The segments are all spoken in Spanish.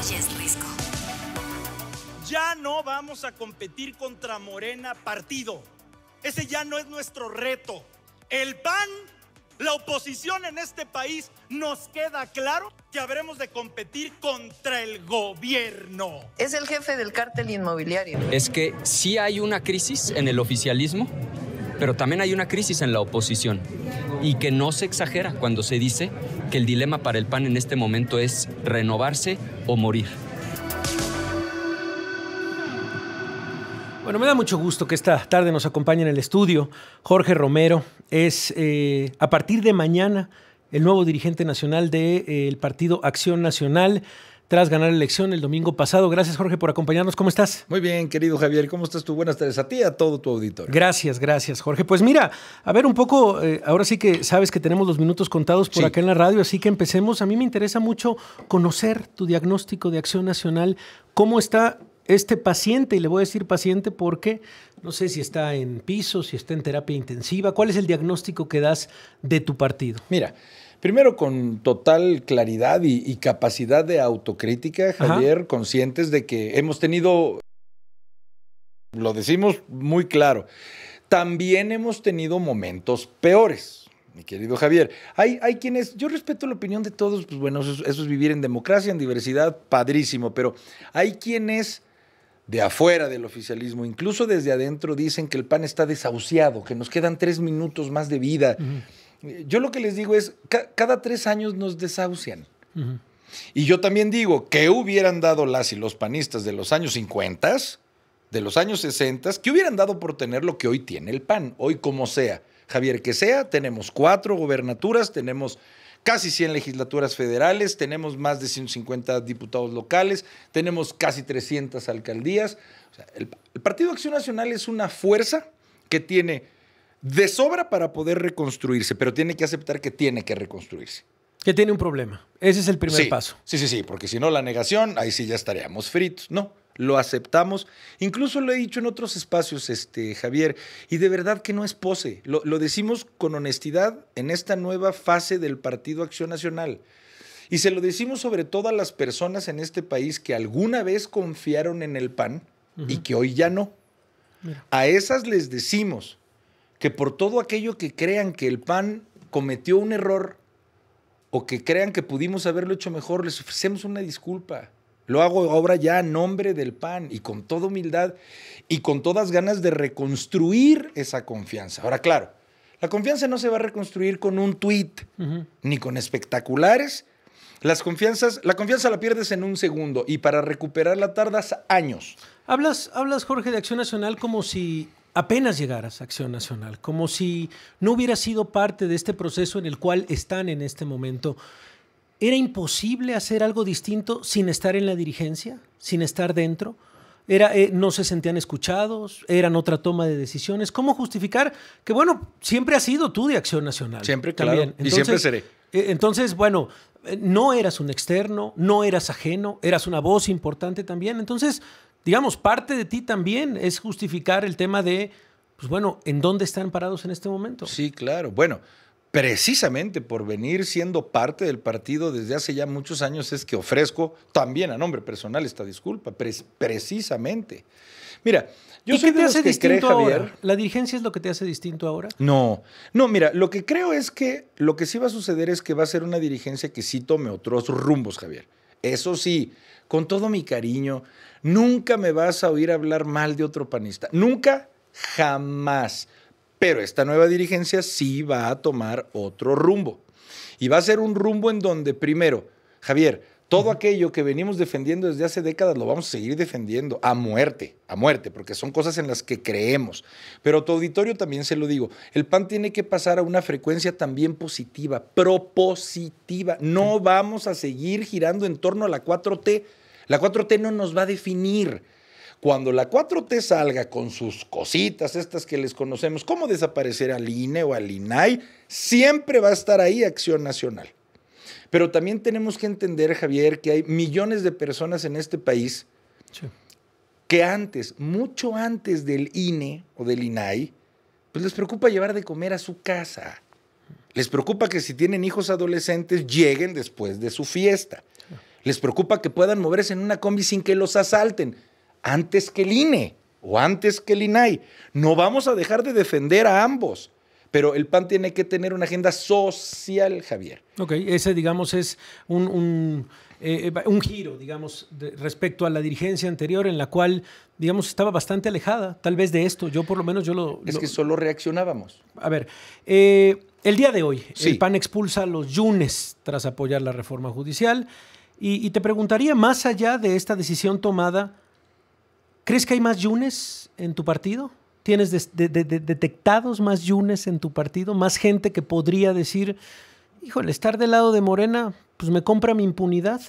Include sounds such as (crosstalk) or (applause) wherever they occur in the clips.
es Risco? Ya no vamos a competir contra Morena partido. Ese ya no es nuestro reto. El PAN, la oposición en este país, nos queda claro que habremos de competir contra el gobierno. Es el jefe del cártel inmobiliario. Es que si hay una crisis en el oficialismo pero también hay una crisis en la oposición y que no se exagera cuando se dice que el dilema para el PAN en este momento es renovarse o morir. Bueno, me da mucho gusto que esta tarde nos acompañe en el estudio Jorge Romero. Es eh, a partir de mañana el nuevo dirigente nacional del eh, Partido Acción Nacional tras ganar la elección el domingo pasado. Gracias, Jorge, por acompañarnos. ¿Cómo estás? Muy bien, querido Javier. ¿Cómo estás tú? Buenas tardes a ti y a todo tu auditorio. Gracias, gracias, Jorge. Pues mira, a ver un poco, eh, ahora sí que sabes que tenemos los minutos contados por acá en la radio, así que empecemos. A mí me interesa mucho conocer tu diagnóstico de acción nacional. ¿Cómo está este paciente, y le voy a decir paciente porque no sé si está en piso, si está en terapia intensiva, ¿cuál es el diagnóstico que das de tu partido? Mira, primero con total claridad y, capacidad de autocrítica, Javier, conscientes de que hemos tenido, lo decimos muy claro, también hemos tenido momentos peores mi querido Javier. Hay, hay quienes, yo respeto la opinión de todos, pues bueno, eso, es vivir en democracia, en diversidad, padrísimo, pero hay quienes de afuera del oficialismo, incluso desde adentro, dicen que el PAN está desahuciado, que nos quedan tres minutos más de vida. Yo lo que les digo es, cada tres años nos desahucian. Y yo también digo, que hubieran dado las y los panistas de los años 50, de los años 60, que hubieran dado por tener lo que hoy tiene el PAN, hoy como sea? Javier, que sea, tenemos cuatro gobernaturas, tenemos casi 100 legislaturas federales, tenemos más de 150 diputados locales, tenemos casi 300 alcaldías. el, el Partido Acción Nacional es una fuerza que tiene de sobra para poder reconstruirse, pero tiene que aceptar que tiene que reconstruirse. Que tiene un problema. Ese es el primer paso. Sí, sí, sí, porque si no, la negación, ahí sí ya estaríamos fritos. No, lo aceptamos. Incluso lo he dicho en otros espacios, este, Javier, y de verdad que no es pose. Lo, decimos con honestidad en esta nueva fase del Partido Acción Nacional. Y se lo decimos sobre todo las personas en este país que alguna vez confiaron en el PAN y que hoy ya no. A esas les decimos, que por todo aquello que crean que el PAN cometió un error o que crean que pudimos haberlo hecho mejor, les ofrecemos una disculpa. Lo hago ahora ya a nombre del PAN y con toda humildad y con todas ganas de reconstruir esa confianza. Ahora, claro, la confianza no se va a reconstruir con un tuit ni con espectaculares. Las confianzas, la confianza la pierdes en un segundo y para recuperarla tardas años. Hablas, hablas, Jorge, de Acción Nacional como si apenas llegaras a Acción Nacional, como si no hubiera sido parte de este proceso en el cual están en este momento. ¿Era imposible hacer algo distinto sin estar en la dirigencia, sin estar dentro? Era, eh, no se sentían escuchados, eran otra toma de decisiones. ¿Cómo justificar que, bueno, siempre has sido tú de Acción Nacional? Siempre, Entonces, y siempre seré. Eh, entonces, bueno, eh, no eras un externo, no eras ajeno, eras una voz importante también. Entonces, digamos, parte de ti también es justificar el tema de, pues bueno, ¿en dónde están parados en este momento? Sí, claro. Bueno, precisamente por venir siendo parte del partido desde hace ya muchos años es que ofrezco también a nombre personal esta disculpa, precisamente. Mira, yo ¿Y qué te hace que distinto Javier, ¿La dirigencia es lo que te hace distinto ahora? No, no, mira, lo que creo es que lo que sí va a suceder es que va a ser una dirigencia que sí tome otros rumbos, Javier. Eso sí, con todo mi cariño, nunca me vas a oír hablar mal de otro panista. Nunca, jamás. Pero esta nueva dirigencia sí va a tomar otro rumbo. Y va a ser un rumbo en donde, primero, Javier, todo aquello que venimos defendiendo desde hace décadas lo vamos a seguir defendiendo a muerte, a muerte, porque son cosas en las que creemos. Pero tu auditorio también se lo digo, el PAN tiene que pasar a una frecuencia también positiva, propositiva. No vamos a seguir girando en torno a la 4T. La 4T no nos va a definir. Cuando la 4T salga con sus cositas, estas que les conocemos, cómo desaparecer al INE o al INAI, siempre va a estar ahí Acción Nacional. Pero también tenemos que entender, Javier, que hay millones de personas en este país que antes, mucho antes del INE o del INAI, pues les preocupa llevar de comer a su casa. Les preocupa que si tienen hijos adolescentes lleguen después de su fiesta. Les preocupa que puedan moverse en una combi sin que los asalten antes que el INE o antes que el INAI. No vamos a dejar de defender a ambos. Pero el PAN tiene que tener una agenda social, Javier. Ok, ese, digamos, es un, un, eh, eh, giro, digamos, respecto a la dirigencia anterior en la cual, digamos, estaba bastante alejada, tal vez de esto. Yo por lo menos yo lo... Es que solo reaccionábamos. A ver, eh, el día de hoy, el PAN expulsa a los yunes tras apoyar la reforma judicial. Y, y te preguntaría, más allá de esta decisión tomada, ¿crees que hay más yunes en tu partido? tienes detectados más yunes en tu partido, más gente que podría decir, híjole, estar del lado de Morena, pues me compra mi impunidad.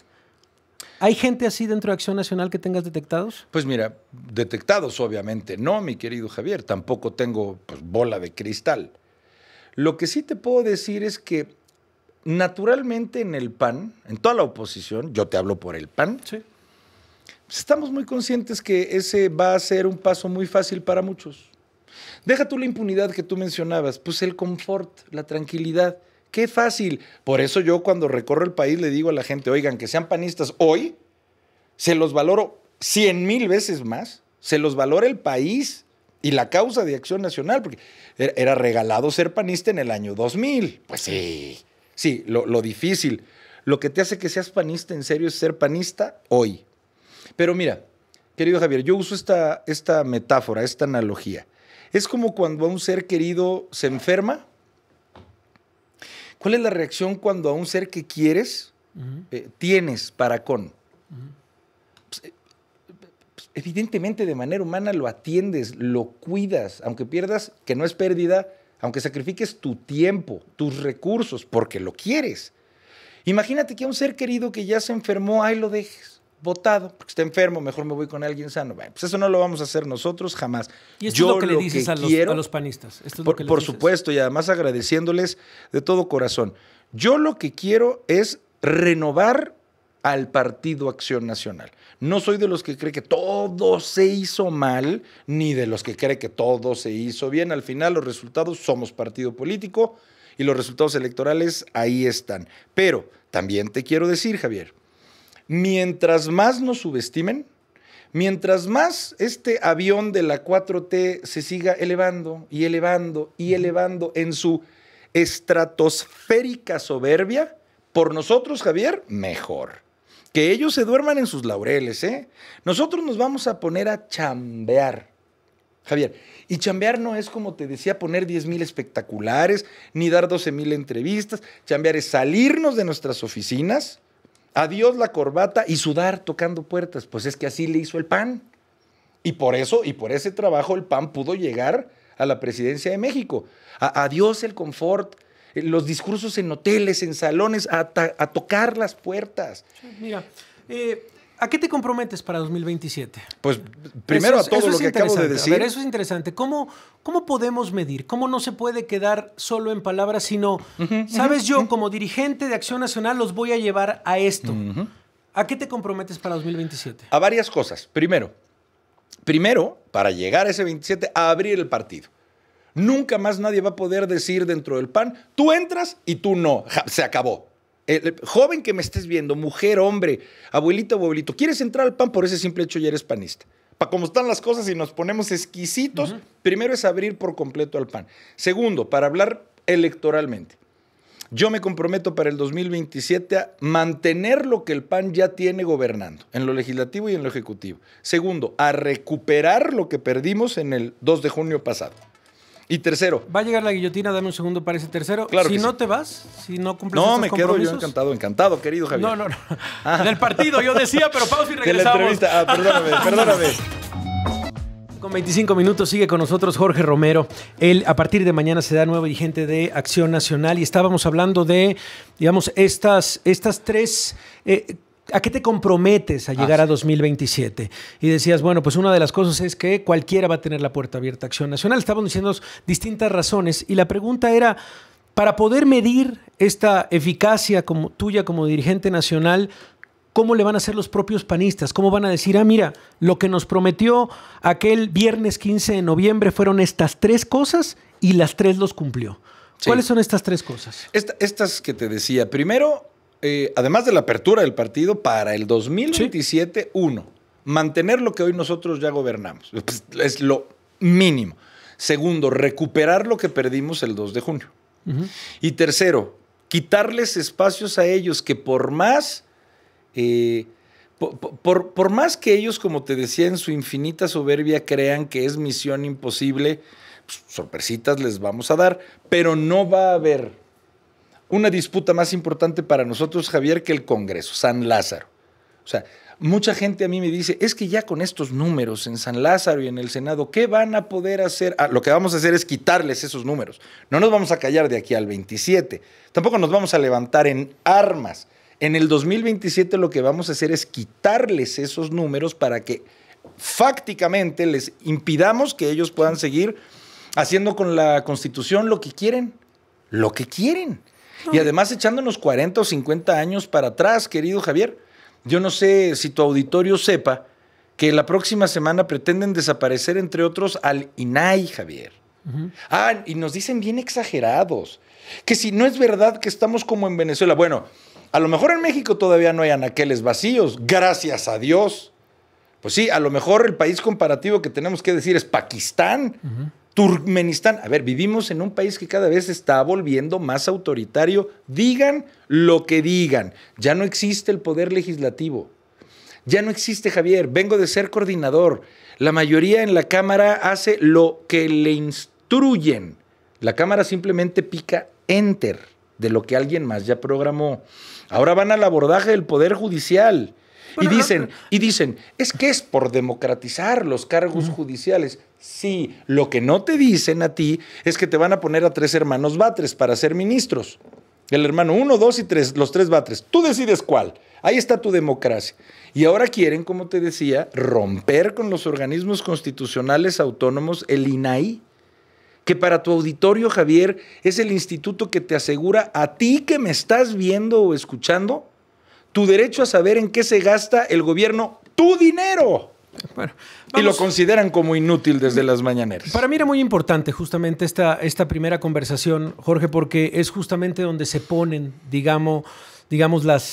¿Hay gente así dentro de Acción Nacional que tengas detectados? Pues mira, detectados obviamente no, mi querido Javier, tampoco tengo pues, bola de cristal. Lo que sí te puedo decir es que naturalmente en el PAN, en toda la oposición, yo te hablo por el PAN, sí. Pues, estamos muy conscientes que ese va a ser un paso muy fácil para muchos. Deja tú la impunidad que tú mencionabas, pues el confort, la tranquilidad. Qué fácil. Por eso yo cuando recorro el país le digo a la gente, oigan, que sean panistas hoy, se los valoro cien mil veces más, se los valora el país y la causa de acción nacional, porque er, era regalado ser panista en el año 2000. Pues sí, sí, lo, lo difícil. Lo que te hace que seas panista en serio es ser panista hoy. Pero mira, querido Javier, yo uso esta, esta metáfora, esta analogía. Es como cuando a un ser querido se enferma. ¿Cuál es la reacción cuando a un ser que quieres eh, tienes para con? Pues, eh, evidentemente de manera humana lo atiendes, lo cuidas, aunque pierdas, que no es pérdida, aunque sacrifiques tu tiempo, tus recursos, porque lo quieres. Imagínate que a un ser querido que ya se enfermó, ahí lo dejes votado, porque está enfermo, mejor me voy con alguien sano. Bueno, pues eso no lo vamos a hacer nosotros jamás. Y esto es lo que le dices a, los, panistas. Esto por supuesto, y además agradeciéndoles de todo corazón. Yo lo que quiero es renovar al Partido Acción Nacional. No soy de los que cree que todo se hizo mal, ni de los que cree que todo se hizo bien. Al final los resultados somos partido político y los resultados electorales ahí están. Pero también te quiero decir, Javier, mientras más nos subestimen, mientras más este avión de la 4T se siga elevando y elevando y elevando en su estratosférica soberbia, por nosotros, Javier, mejor. Que ellos se duerman en sus laureles, ¿eh? Nosotros nos vamos a poner a chambear. Javier, y chambear no es como te decía poner 10 mil espectaculares, ni dar 12 mil entrevistas. Chambear es salirnos de nuestras oficinas, Adiós la corbata y sudar tocando puertas. Pues es que así le hizo el PAN. Y por eso, y por ese trabajo, el PAN pudo llegar a la presidencia de México. adiós el confort, eh, los discursos en hoteles, en salones, a, tocar las puertas. Mira, eh, ¿A qué te comprometes para 2027? Pues primero a todo lo que acabo de decir. A eso es interesante. ¿Cómo, ¿Cómo podemos medir? ¿Cómo no se puede quedar solo en palabras, sino, sabes, yo como dirigente de Acción Nacional los voy a llevar a esto? ¿A qué te comprometes para 2027? A varias cosas. Primero, primero, para llegar a ese 27, a abrir el partido. Nunca más nadie va a poder decir dentro del PAN, tú entras y tú no. se acabó el eh, eh, joven que me estés viendo, mujer, hombre, abuelita o abuelito, quieres entrar al PAN por ese simple hecho ya eres panista. Para como están las cosas y nos ponemos exquisitos, primero es abrir por completo al PAN. Segundo, para hablar electoralmente. Yo me comprometo para el 2027 a mantener lo que el PAN ya tiene gobernando, en lo legislativo y en lo ejecutivo. Segundo, a recuperar lo que perdimos en el 2 de junio pasado. Y tercero. Va a llegar la guillotina, dame un segundo para ese tercero. Claro si no te vas, si no cumples No, me quedo yo encantado, encantado, querido Javier. No, no, no. Ah. (laughs) Del partido, yo decía, pero pausa y regresamos. De la entrevista. Ah, perdóname, (laughs) perdóname. Con 25 minutos sigue con nosotros Jorge Romero. Él a partir de mañana se da nuevo dirigente de Acción Nacional y estábamos hablando de, digamos, estas, estas tres eh, ¿A qué te comprometes a llegar a 2027? Y decías, bueno, pues una de las cosas es que cualquiera va a tener la puerta abierta a Acción Nacional. Estábamos diciendo distintas razones y la pregunta era, para poder medir esta eficacia como, tuya como dirigente nacional, ¿cómo le van a hacer los propios panistas? ¿Cómo van a decir, ah, mira, lo que nos prometió aquel viernes 15 de noviembre fueron estas tres cosas y las tres los cumplió? ¿Cuáles son estas tres cosas? estas que te decía. Primero, eh, además de la apertura del partido, para el 2027, uno, mantener lo que hoy nosotros ya gobernamos. Pues, es lo mínimo. Segundo, recuperar lo que perdimos el 2 de junio. Y tercero, quitarles espacios a ellos que por más... Eh, por, más que ellos, como te decía, en su infinita soberbia crean que es misión imposible, pues, sorpresitas les vamos a dar, pero no va a haber una disputa más importante para nosotros, Javier, que el Congreso, San Lázaro. O sea, mucha gente a mí me dice, es que ya con estos números en San Lázaro y en el Senado, ¿qué van a poder hacer? Ah, lo que vamos a hacer es quitarles esos números. No nos vamos a callar de aquí al 27. Tampoco nos vamos a levantar en armas. En el 2027 lo que vamos a hacer es quitarles esos números para que fácticamente les impidamos que ellos puedan seguir haciendo con la Constitución lo que quieren. Lo que quieren. Y además echándonos 40 o 50 años para atrás, querido Javier, yo no sé si tu auditorio sepa que la próxima semana pretenden desaparecer, entre otros, al INAI, Javier. Ah, y nos dicen bien exagerados, que si no es verdad que estamos como en Venezuela, bueno, a lo mejor en México todavía no hay anaqueles vacíos, gracias a Dios. Pues sí, a lo mejor el país comparativo que tenemos que decir es Pakistán. Turkmenistán. A ver, vivimos en un país que cada vez está volviendo más autoritario. Digan lo que digan. Ya no existe el poder legislativo. Ya no existe Javier. Vengo de ser coordinador. La mayoría en la Cámara hace lo que le instruyen. La Cámara simplemente pica enter de lo que alguien más ya programó. Ahora van al abordaje del Poder Judicial y dicen, y dicen, es que es por democratizar los cargos judiciales. Sí, lo que no te dicen a ti es que te van a poner a tres hermanos batres para ser ministros. El hermano uno, dos y tres, los tres batres. Tú decides cuál. Ahí está tu democracia. Y ahora quieren, como te decía, romper con los organismos constitucionales autónomos el INAI, que para tu auditorio, Javier, es el instituto que te asegura a ti que me estás viendo o escuchando tu derecho a saber en qué se gasta el gobierno tu dinero. y lo consideran como inútil desde las mañaneras. Para mí era muy importante justamente esta, esta primera conversación, Jorge, porque es justamente donde se ponen, digamos, digamos las,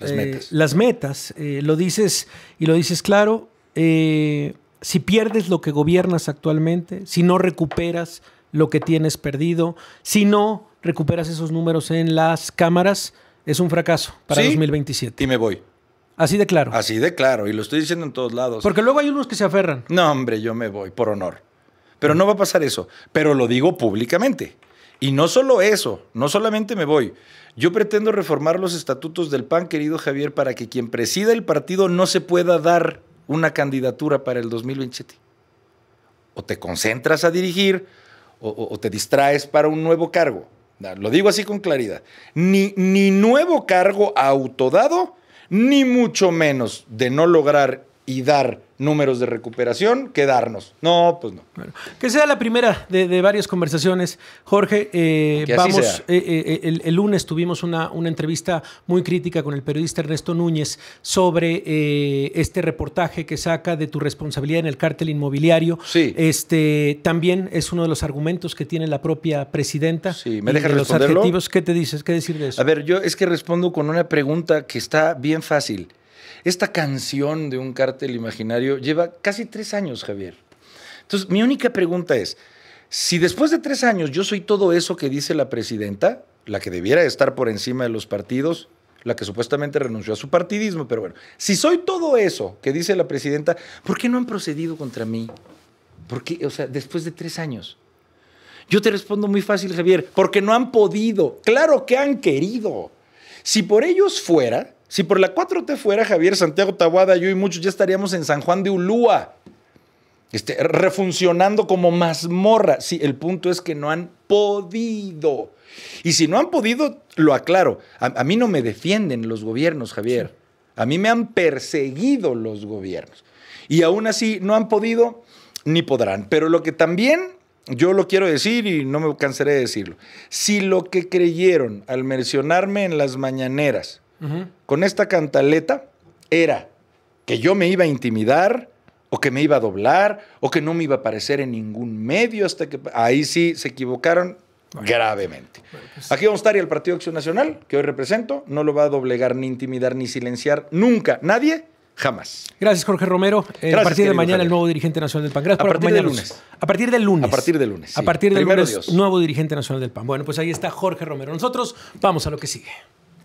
eh, metas. Eh, lo dices y lo dices claro. Eh, si pierdes lo que gobiernas actualmente, si no recuperas lo que tienes perdido, si no recuperas esos números en las cámaras, es un fracaso para 2027. Y me voy. Así de claro. Así de claro, y lo estoy diciendo en todos lados. Porque luego hay unos que se aferran. No, hombre, yo me voy, por honor. Pero no va a pasar eso, pero lo digo públicamente. Y no solo eso, no solamente me voy. Yo pretendo reformar los estatutos del PAN, querido Javier, para que quien presida el partido no se pueda dar una candidatura para el 2027. O te concentras a dirigir, o te distraes para un nuevo cargo. Lo digo así con claridad. Ni, nuevo cargo autodado, ni mucho menos de no lograr y dar números de recuperación, quedarnos. No, pues no. que sea la primera de, varias conversaciones. Jorge, eh, vamos, eh, eh, el, lunes tuvimos una, una, entrevista muy crítica con el periodista Ernesto Núñez sobre este reportaje que saca de tu responsabilidad en el cártel inmobiliario. Sí. Este, también es uno de los argumentos que tiene la propia presidenta. Sí, me deja responder. Los adjetivos, ¿qué te dices? ¿Qué decir de eso? A ver, yo es que respondo con una pregunta que está bien fácil. Esta canción de un cártel imaginario lleva casi tres años, Javier. Entonces, mi única pregunta es, si después de tres años yo soy todo eso que dice la presidenta, la que debiera estar por encima de los partidos, la que supuestamente renunció a su partidismo, pero bueno, si soy todo eso que dice la presidenta, ¿por qué no han procedido contra mí? ¿Por qué? O sea, después de tres años. Yo te respondo muy fácil, Javier, porque no han podido. Claro que han querido. Si por ellos fuera, si por la 4T fuera Javier Santiago Tabuada, yo y muchos ya estaríamos en San Juan de Ulúa, este, refuncionando como mazmorra. Sí, el punto es que no han podido. Y si no han podido, lo aclaro. A, a mí no me defienden los gobiernos, Javier. A mí me han perseguido los gobiernos. Y aún así no han podido ni podrán. Pero lo que también yo lo quiero decir y no me cansaré de decirlo. Si lo que creyeron al mencionarme en las mañaneras con esta cantaleta era que yo me iba a intimidar o que me iba a doblar o que no me iba a aparecer en ningún medio hasta que ahí sí se equivocaron gravemente. Pues Aquí vamos a estar y el Partido Acción Nacional, que hoy represento, no lo va a doblegar, ni intimidar, ni silenciar nunca. Nadie, jamás. Gracias, Jorge Romero. Eh, a partir de mañana, el nuevo dirigente nacional del PAN. Gracias a partir lunes. A partir del lunes. A partir del lunes. A partir del lunes, nuevo dirigente nacional del PAN. Bueno, pues ahí está Jorge Romero. Nosotros vamos a lo que sigue.